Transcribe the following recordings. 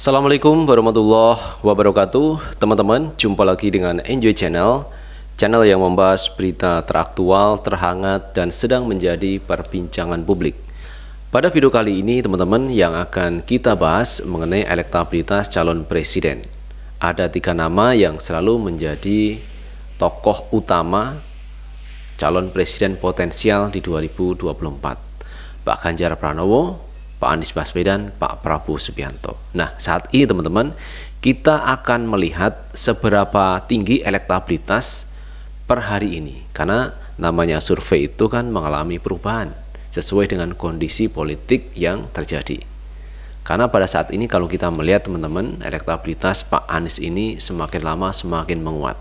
Assalamualaikum warahmatullahi wabarakatuh Teman-teman, jumpa lagi dengan Enjoy Channel Channel yang membahas berita teraktual, terhangat, dan sedang menjadi perbincangan publik Pada video kali ini teman-teman yang akan kita bahas mengenai elektabilitas calon presiden Ada tiga nama yang selalu menjadi tokoh utama calon presiden potensial di 2024 Pak Ganjar Pranowo, Pak Anies Baswedan, Pak Prabowo Subianto. Nah, saat ini teman-teman, kita akan melihat seberapa tinggi elektabilitas per hari ini. Karena namanya survei itu kan mengalami perubahan sesuai dengan kondisi politik yang terjadi. Karena pada saat ini kalau kita melihat teman-teman, elektabilitas Pak Anies ini semakin lama semakin menguat.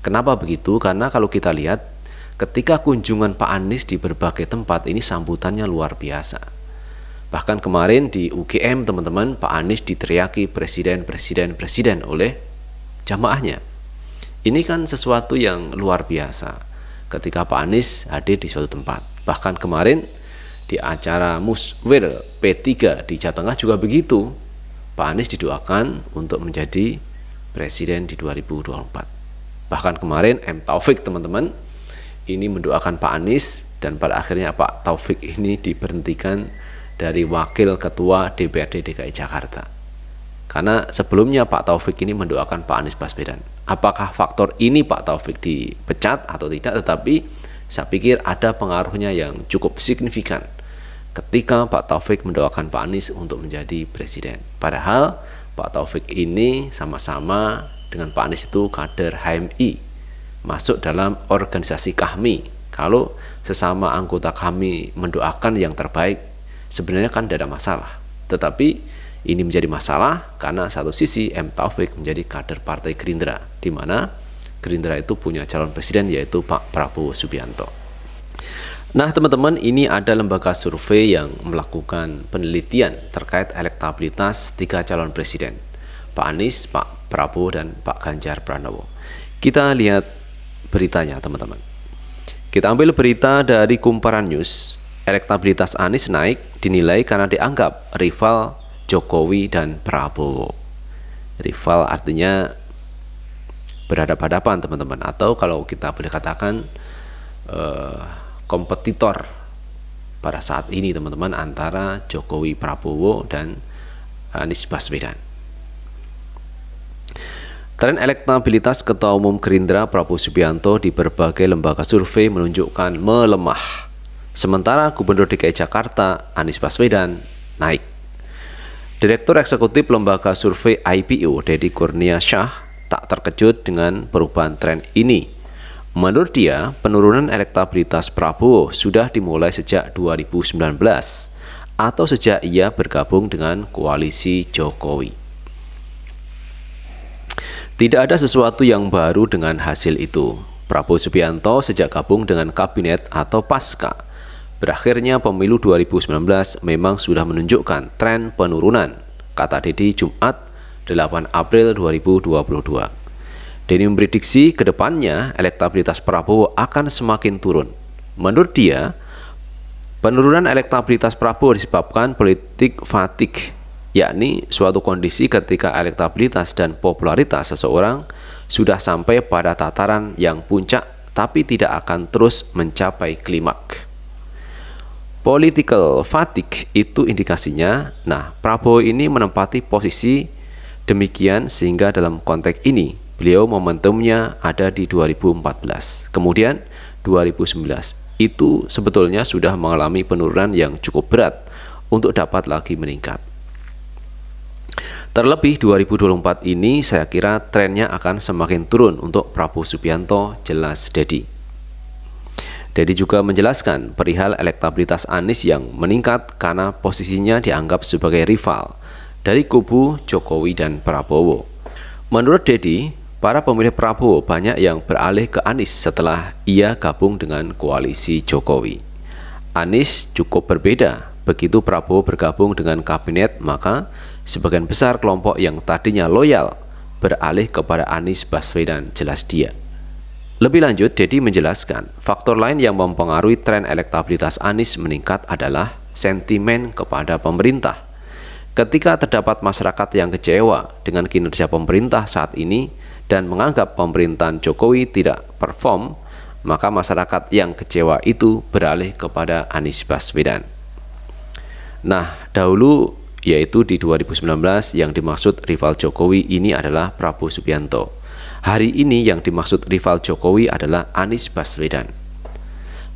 Kenapa begitu? Karena kalau kita lihat ketika kunjungan Pak Anies di berbagai tempat ini sambutannya luar biasa Bahkan kemarin di UGM teman-teman Pak Anies diteriaki presiden, presiden, presiden oleh jamaahnya. Ini kan sesuatu yang luar biasa ketika Pak Anies hadir di suatu tempat. Bahkan kemarin di acara Muswil P3 di Jawa Tengah juga begitu. Pak Anies didoakan untuk menjadi presiden di 2024. Bahkan kemarin M Taufik teman-teman ini mendoakan Pak Anies dan pada akhirnya Pak Taufik ini diberhentikan dari Wakil Ketua DPRD DKI Jakarta. Karena sebelumnya Pak Taufik ini mendoakan Pak Anies Baswedan. Apakah faktor ini Pak Taufik dipecat atau tidak? Tetapi saya pikir ada pengaruhnya yang cukup signifikan ketika Pak Taufik mendoakan Pak Anies untuk menjadi presiden. Padahal Pak Taufik ini sama-sama dengan Pak Anies itu kader HMI masuk dalam organisasi kami Kalau sesama anggota kami mendoakan yang terbaik sebenarnya kan tidak ada masalah. Tetapi ini menjadi masalah karena satu sisi M Taufik menjadi kader Partai Gerindra, di mana Gerindra itu punya calon presiden yaitu Pak Prabowo Subianto. Nah, teman-teman, ini ada lembaga survei yang melakukan penelitian terkait elektabilitas tiga calon presiden, Pak Anies, Pak Prabowo, dan Pak Ganjar Pranowo. Kita lihat beritanya, teman-teman. Kita ambil berita dari Kumparan News. Elektabilitas Anies naik dinilai karena dianggap rival Jokowi dan Prabowo. Rival artinya berhadapan-hadapan teman-teman atau kalau kita boleh katakan uh, kompetitor pada saat ini teman-teman antara Jokowi Prabowo dan Anies Baswedan. Tren elektabilitas Ketua Umum Gerindra Prabowo Subianto di berbagai lembaga survei menunjukkan melemah Sementara Gubernur DKI Jakarta Anies Baswedan naik. Direktur Eksekutif Lembaga Survei IPO Dedi Kurnia Syah tak terkejut dengan perubahan tren ini. Menurut dia, penurunan elektabilitas Prabowo sudah dimulai sejak 2019 atau sejak ia bergabung dengan koalisi Jokowi. Tidak ada sesuatu yang baru dengan hasil itu. Prabowo Subianto sejak gabung dengan kabinet atau pasca Berakhirnya pemilu 2019 memang sudah menunjukkan tren penurunan, kata Dedi Jumat 8 April 2022. Dedi memprediksi ke depannya elektabilitas Prabowo akan semakin turun. Menurut dia, penurunan elektabilitas Prabowo disebabkan politik fatik, yakni suatu kondisi ketika elektabilitas dan popularitas seseorang sudah sampai pada tataran yang puncak tapi tidak akan terus mencapai klimaks. Political fatigue itu indikasinya, nah Prabowo ini menempati posisi demikian sehingga dalam konteks ini beliau momentumnya ada di 2014. Kemudian 2019 itu sebetulnya sudah mengalami penurunan yang cukup berat untuk dapat lagi meningkat. Terlebih 2024 ini saya kira trennya akan semakin turun untuk Prabowo Subianto jelas Dedi. Dedi juga menjelaskan perihal elektabilitas Anies yang meningkat karena posisinya dianggap sebagai rival dari kubu Jokowi dan Prabowo. Menurut Dedi, para pemilih Prabowo banyak yang beralih ke Anies setelah ia gabung dengan koalisi Jokowi. Anies cukup berbeda. Begitu Prabowo bergabung dengan kabinet, maka sebagian besar kelompok yang tadinya loyal beralih kepada Anies Baswedan jelas dia. Lebih lanjut, Deddy menjelaskan, faktor lain yang mempengaruhi tren elektabilitas Anies meningkat adalah sentimen kepada pemerintah. Ketika terdapat masyarakat yang kecewa dengan kinerja pemerintah saat ini dan menganggap pemerintahan Jokowi tidak perform, maka masyarakat yang kecewa itu beralih kepada Anies Baswedan. Nah, dahulu yaitu di 2019 yang dimaksud rival Jokowi ini adalah Prabowo Subianto. Hari ini yang dimaksud rival Jokowi adalah Anies Baswedan.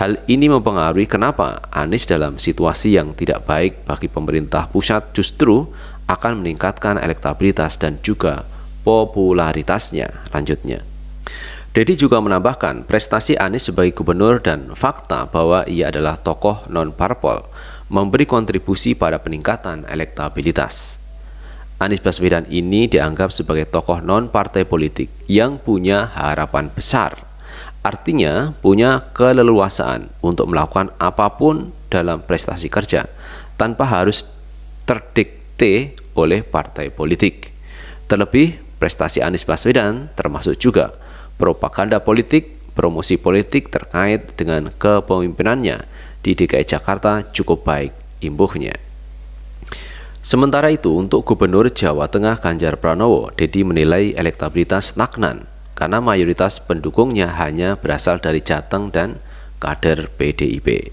Hal ini mempengaruhi kenapa Anies dalam situasi yang tidak baik bagi pemerintah pusat justru akan meningkatkan elektabilitas dan juga popularitasnya lanjutnya. Dedi juga menambahkan prestasi Anies sebagai gubernur dan fakta bahwa ia adalah tokoh non-parpol memberi kontribusi pada peningkatan elektabilitas. Anies Baswedan ini dianggap sebagai tokoh non-partai politik yang punya harapan besar. Artinya punya keleluasaan untuk melakukan apapun dalam prestasi kerja tanpa harus terdikte oleh partai politik. Terlebih prestasi Anies Baswedan termasuk juga propaganda politik, promosi politik terkait dengan kepemimpinannya di DKI e Jakarta cukup baik imbuhnya. Sementara itu, untuk Gubernur Jawa Tengah Ganjar Pranowo, Dedi menilai elektabilitas stagnan karena mayoritas pendukungnya hanya berasal dari Jateng dan kader PDIP.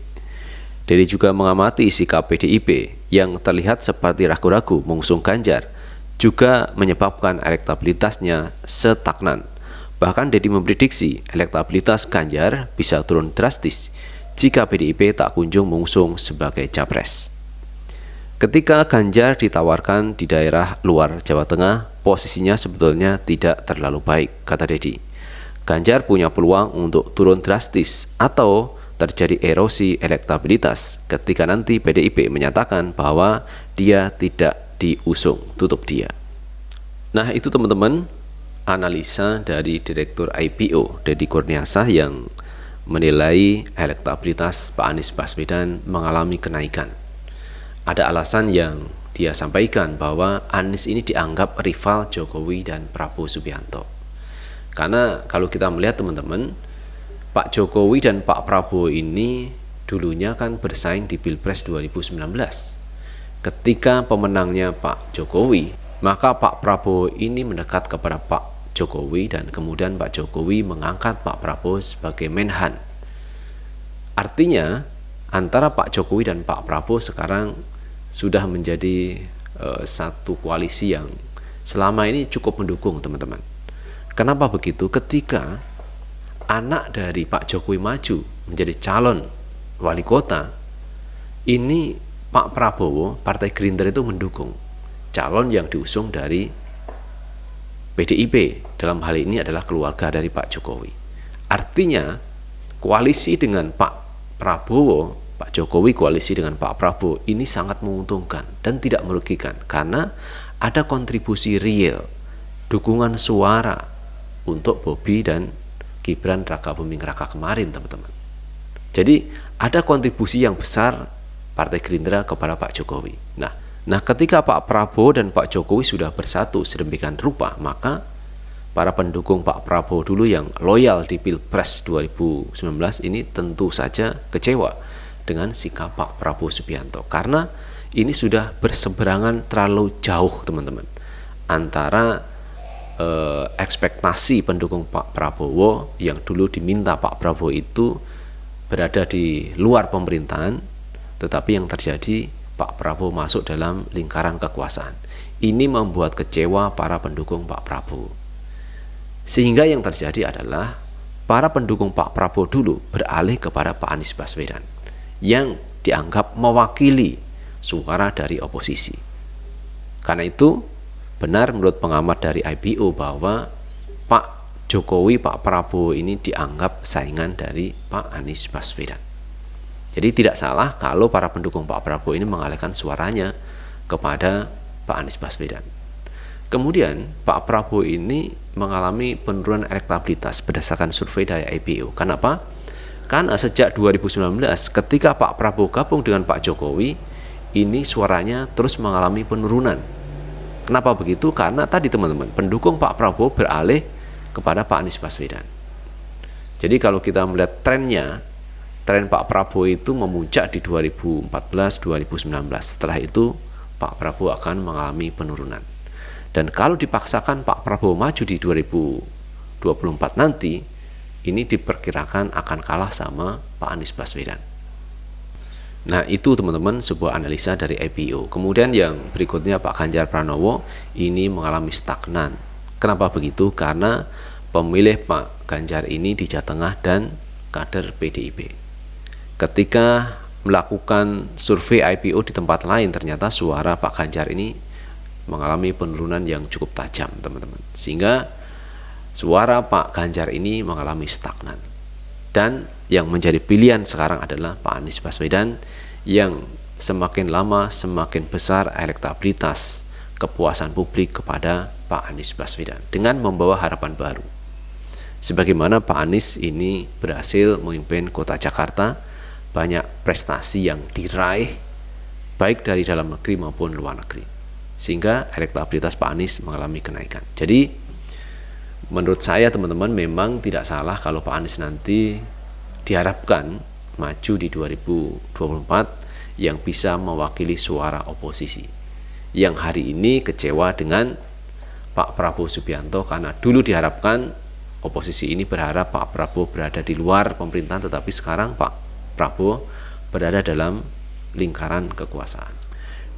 Dedi juga mengamati sikap PDIP yang terlihat seperti ragu-ragu mengusung Ganjar, juga menyebabkan elektabilitasnya setaknan. Bahkan Dedi memprediksi elektabilitas Ganjar bisa turun drastis jika PDIP tak kunjung mengusung sebagai capres. Ketika Ganjar ditawarkan di daerah luar Jawa Tengah, posisinya sebetulnya tidak terlalu baik, kata Dedi. Ganjar punya peluang untuk turun drastis atau terjadi erosi elektabilitas ketika nanti PDIP menyatakan bahwa dia tidak diusung, tutup dia. Nah itu teman-teman analisa dari Direktur IPO Dedi Kurniasah yang menilai elektabilitas Pak Anies Baswedan mengalami kenaikan ada alasan yang dia sampaikan bahwa Anies ini dianggap rival Jokowi dan Prabowo Subianto. Karena kalau kita melihat teman-teman, Pak Jokowi dan Pak Prabowo ini dulunya kan bersaing di Pilpres 2019. Ketika pemenangnya Pak Jokowi, maka Pak Prabowo ini mendekat kepada Pak Jokowi dan kemudian Pak Jokowi mengangkat Pak Prabowo sebagai menhan. Artinya, antara Pak Jokowi dan Pak Prabowo sekarang sudah menjadi uh, satu koalisi yang selama ini cukup mendukung teman-teman. Kenapa begitu? Ketika anak dari Pak Jokowi maju menjadi calon wali kota, ini Pak Prabowo, Partai Gerindra itu mendukung calon yang diusung dari PDIP. Dalam hal ini adalah keluarga dari Pak Jokowi. Artinya, koalisi dengan Pak Prabowo Pak Jokowi koalisi dengan Pak Prabowo ini sangat menguntungkan dan tidak merugikan karena ada kontribusi real dukungan suara untuk Bobi dan Gibran Raka Buming Raka kemarin teman-teman. Jadi ada kontribusi yang besar Partai Gerindra kepada Pak Jokowi. Nah, nah ketika Pak Prabowo dan Pak Jokowi sudah bersatu sedemikian rupa, maka para pendukung Pak Prabowo dulu yang loyal di Pilpres 2019 ini tentu saja kecewa dengan sikap Pak Prabowo Subianto karena ini sudah berseberangan terlalu jauh teman-teman antara eh, ekspektasi pendukung Pak Prabowo yang dulu diminta Pak Prabowo itu berada di luar pemerintahan tetapi yang terjadi Pak Prabowo masuk dalam lingkaran kekuasaan ini membuat kecewa para pendukung Pak Prabowo sehingga yang terjadi adalah para pendukung Pak Prabowo dulu beralih kepada Pak Anies Baswedan yang dianggap mewakili suara dari oposisi. Karena itu, benar menurut pengamat dari IBO bahwa Pak Jokowi, Pak Prabowo ini dianggap saingan dari Pak Anies Baswedan. Jadi tidak salah kalau para pendukung Pak Prabowo ini mengalihkan suaranya kepada Pak Anies Baswedan. Kemudian Pak Prabowo ini mengalami penurunan elektabilitas berdasarkan survei dari IBO. Kenapa? karena eh, sejak 2019 ketika Pak Prabowo gabung dengan Pak Jokowi ini suaranya terus mengalami penurunan kenapa begitu karena tadi teman-teman pendukung Pak Prabowo beralih kepada Pak Anies Baswedan jadi kalau kita melihat trennya tren Pak Prabowo itu memuncak di 2014 2019 setelah itu Pak Prabowo akan mengalami penurunan dan kalau dipaksakan Pak Prabowo maju di 2024 nanti ini diperkirakan akan kalah sama Pak Anies Baswedan. Nah, itu teman-teman sebuah analisa dari IPO. Kemudian yang berikutnya Pak Ganjar Pranowo ini mengalami stagnan. Kenapa begitu? Karena pemilih Pak Ganjar ini di Jawa Tengah dan kader PDIP. Ketika melakukan survei IPO di tempat lain, ternyata suara Pak Ganjar ini mengalami penurunan yang cukup tajam, teman-teman. Sehingga suara Pak Ganjar ini mengalami stagnan. Dan yang menjadi pilihan sekarang adalah Pak Anies Baswedan yang semakin lama semakin besar elektabilitas kepuasan publik kepada Pak Anies Baswedan dengan membawa harapan baru. Sebagaimana Pak Anies ini berhasil memimpin kota Jakarta, banyak prestasi yang diraih baik dari dalam negeri maupun luar negeri. Sehingga elektabilitas Pak Anies mengalami kenaikan. Jadi menurut saya teman-teman memang tidak salah kalau Pak Anies nanti diharapkan maju di 2024 yang bisa mewakili suara oposisi yang hari ini kecewa dengan Pak Prabowo Subianto karena dulu diharapkan oposisi ini berharap Pak Prabowo berada di luar pemerintahan tetapi sekarang Pak Prabowo berada dalam lingkaran kekuasaan.